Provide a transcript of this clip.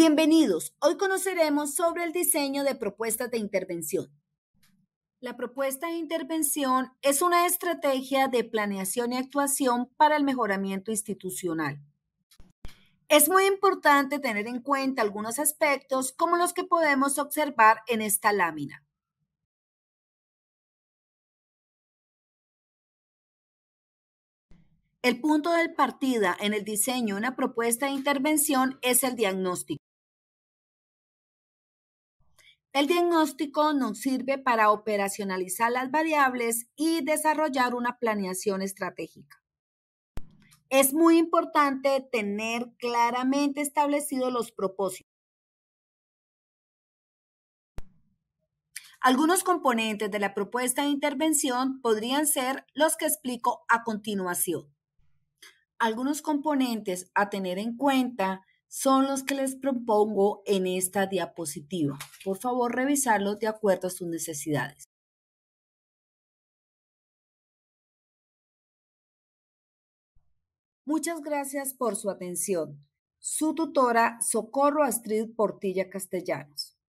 Bienvenidos. Hoy conoceremos sobre el diseño de propuestas de intervención. La propuesta de intervención es una estrategia de planeación y actuación para el mejoramiento institucional. Es muy importante tener en cuenta algunos aspectos como los que podemos observar en esta lámina. El punto de partida en el diseño de una propuesta de intervención es el diagnóstico. El diagnóstico nos sirve para operacionalizar las variables y desarrollar una planeación estratégica. Es muy importante tener claramente establecidos los propósitos. Algunos componentes de la propuesta de intervención podrían ser los que explico a continuación. Algunos componentes a tener en cuenta son los que les propongo en esta diapositiva. Por favor, revisarlos de acuerdo a sus necesidades. Muchas gracias por su atención. Su tutora Socorro Astrid Portilla Castellanos.